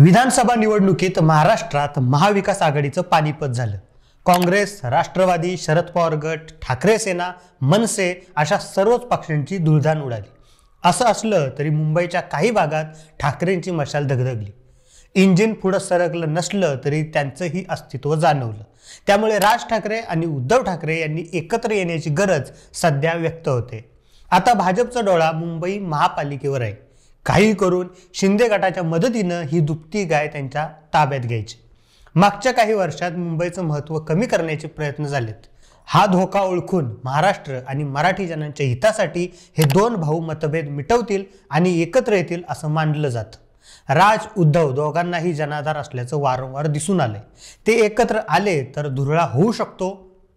विधानसभा निवडणुकीत महाराष्ट्रात महाविकास आघाडीचं पानिपत झालं काँग्रेस राष्ट्रवादी शरद पवार गट ठाकरे सेना मनसे अशा सर्वच पक्षांची दुर्धान उडाली असं असलं तरी मुंबईच्या काही भागात ठाकरेंची मशाल धगधगली इंजिन पुढं सरकलं नसलं तरी त्यांचंही अस्तित्व जाणवलं त्यामुळे राज ठाकरे आणि उद्धव ठाकरे यांनी एकत्र येण्याची गरज सध्या व्यक्त होते आता भाजपचा डोळा मुंबई महापालिकेवर आहे काही करून शिंदे गटाच्या मदतीनं ही दुप्ती गाय त्यांच्या ताब्यात घ्यायची मागच्या काही वर्षात मुंबईचं महत्त्व कमी करण्याचे प्रयत्न झालेत हा धोका ओळखून महाराष्ट्र आणि मराठी जनांच्या हितासाठी हे दोन भाऊ मतभेद मिटवतील आणि एकत्र येतील असं मानलं जातं राज उद्धव दोघांनाही जनाधार असल्याचं वारंवार दिसून आलंय ते एकत्र आले तर धुरळा होऊ शकतो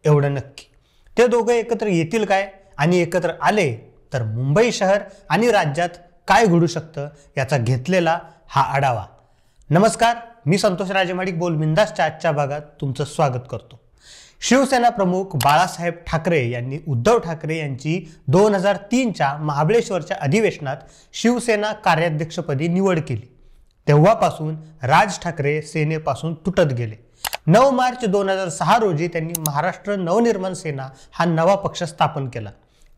एवढं नक्की ते दोघं एकत्र येतील काय आणि एकत्र आले तर मुंबई शहर आणि राज्यात काय घडू शकतं याचा घेतलेला हा आढावा नमस्कार मी संतोष राजेमाडिक बोल मिंदासच्या आजच्या भागात तुमचं स्वागत करतो शिवसेना प्रमुख बाळासाहेब ठाकरे यांनी उद्धव ठाकरे यांची दोन हजार तीनच्या महाबळेश्वरच्या अधिवेशनात शिवसेना कार्याध्यक्षपदी निवड केली तेव्हापासून राज ठाकरे सेनेपासून तुटत गेले नऊ मार्च दोन हजार सहा रोजी त्यांनी महाराष्ट्र नवनिर्माण सेना हा नवा पक्ष स्थापन केला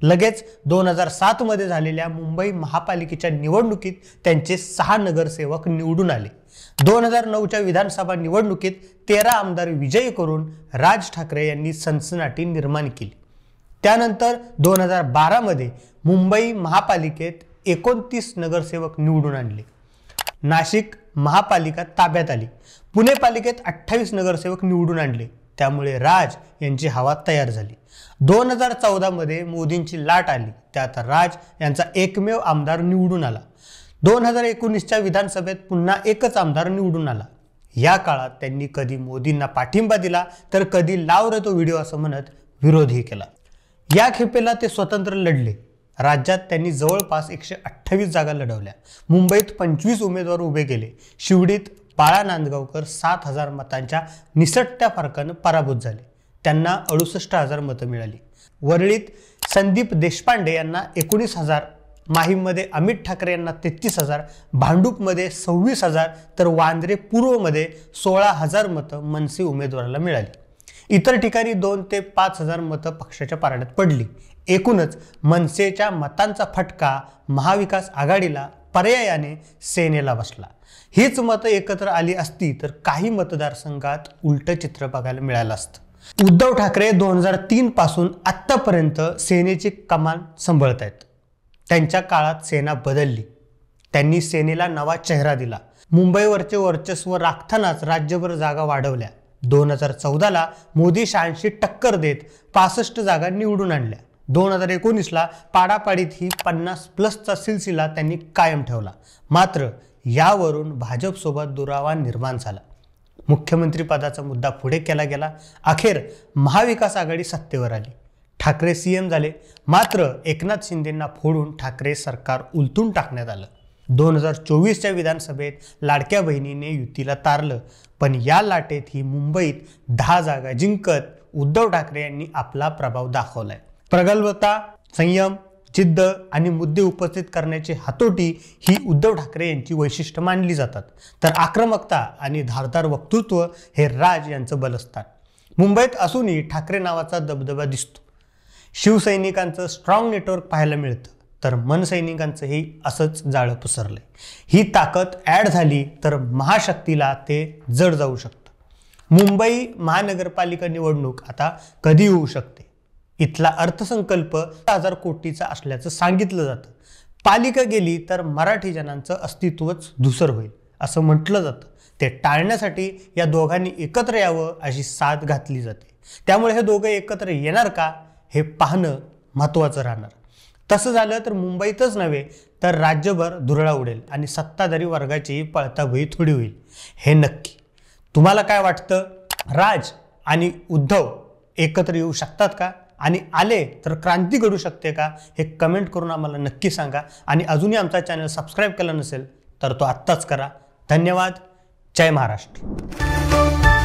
लगेच दोन हजार सातमध्ये झालेल्या मुंबई महापालिकेच्या निवडणुकीत त्यांचे सहा नगरसेवक निवडून आले दोन हजार नऊच्या विधानसभा निवडणुकीत तेरा आमदार विजयी करून राज ठाकरे यांनी सनसनाटी निर्माण केली त्यानंतर दोन हजार बारामध्ये मुंबई महापालिकेत एकोणतीस नगरसेवक निवडून आणले नाशिक महापालिका ताब्यात आली पुणे पालिकेत अठ्ठावीस नगरसेवक निवडून आणले त्यामुळे राज यांची हवा तयार झाली दोन हजार चौदामध्ये मोदींची लाट आली त्यात राज यांचा एकमेव आमदार निवडून आला दोन हजार एकोणीसच्या विधानसभेत पुन्हा एकच आमदार निवडून आला या काळात त्यांनी कधी मोदींना पाठिंबा दिला तर कधी लाव रे तो व्हिडिओ असं म्हणत विरोधही केला या खेपेला ते स्वतंत्र लढले राज्यात त्यांनी जवळपास एकशे अठ्ठावीस जागा लढवल्या मुंबईत पंचवीस उमेदवार उभे केले शिवडीत बाळा नांदगावकर सात हजार मतांच्या निसटत्या फरकानं पराभूत झाले त्यांना अडुसष्ट हजार मतं मिळाली वरळीत संदीप देशपांडे यांना एकोणीस हजार माहीममध्ये अमित ठाकरे यांना तेहतीस हजार भांडूपमध्ये सव्वीस हजार तर वांद्रे पूर्वमध्ये सोळा हजार मतं मनसे उमेदवाराला मिळाली इतर ठिकाणी दोन ते पाच हजार मतं पक्षाच्या पारड्यात पडली एकूणच मनसेच्या मतांचा फटका महाविकास आघाडीला पर्यायाने सेनेला बसला हीच मतं एकत्र आली असती तर काही मतदारसंघात उलटं चित्र बघायला मिळालं असतं उद्धव ठाकरे दोन हजार तीन पासून आत्तापर्यंत सेनेची कमान सांभाळत आहेत त्यांच्या काळात सेना बदलली त्यांनी सेनेला नवा चेहरा दिला मुंबईवरचे वर्चस्व राखतानाच राज्यभर जागा वाढवल्या दोन हजार चौदाला मोदी शहाऐंशी टक्कर देत पासष्ट जागा निवडून आणल्या दोन हजार एकोणीसला पाडापाडीत ही पन्नास प्लसचा सिलसिला त्यांनी कायम ठेवला मात्र यावरून भाजपसोबत दुरावा निर्माण झाला मुख्यमंत्रीपदाचा मुद्दा पुढे केला गेला अखेर महाविकास आघाडी सत्तेवर आली ठाकरे सीएम झाले मात्र एकनाथ शिंदेंना फोडून ठाकरे सरकार उलटून टाकण्यात आलं दोन हजार चोवीसच्या विधानसभेत लाडक्या बहिणीने युतीला तारलं पण या लाटेत ही मुंबईत दहा जागा जिंकत उद्धव ठाकरे यांनी आपला प्रभाव दाखवलाय प्रगल्भता संयम जिद्द आणि मुद्दे उपस्थित करण्याची हातोटी ही उद्धव ठाकरे यांची वैशिष्ट्य मानली जातात तर आक्रमकता आणि धारदार वक्तृत्व हे राज यांचं बल असतात मुंबईत असूनही ठाकरे नावाचा दबदबा दिसतो शिवसैनिकांचं स्ट्रॉंग नेटवर्क पाहायला मिळतं तर मनसैनिकांचंही असंच जाळं पसरलंय ही ताकद ॲड झाली तर महाशक्तीला ते जड जाऊ शकतं मुंबई महानगरपालिका निवडणूक आता कधी होऊ शकते इथला अर्थसंकल्प हजार कोटीचा असल्याचं सांगितलं जातं पालिका गेली तर मराठी जनांचं अस्तित्वच धुसर होईल असं म्हटलं जातं ते टाळण्यासाठी या दोघांनी एकत्र यावं अशी साथ घातली जाते त्यामुळे हे दोघं एकत्र येणार का हे पाहणं महत्त्वाचं राहणार तसं झालं तर मुंबईतच नव्हे तर राज्यभर धुरळा उडेल आणि सत्ताधारी वर्गाचीही पळताभई थोडी होईल हे नक्की तुम्हाला काय वाटतं राज आणि उद्धव एकत्र येऊ शकतात का आणि आले तर क्रांती घडू शकते का हे कमेंट करून आम्हाला नक्की सांगा आणि अजूनही आमचा चॅनल सबस्क्राईब केला नसेल तर तो आत्ताच करा धन्यवाद जय महाराष्ट्र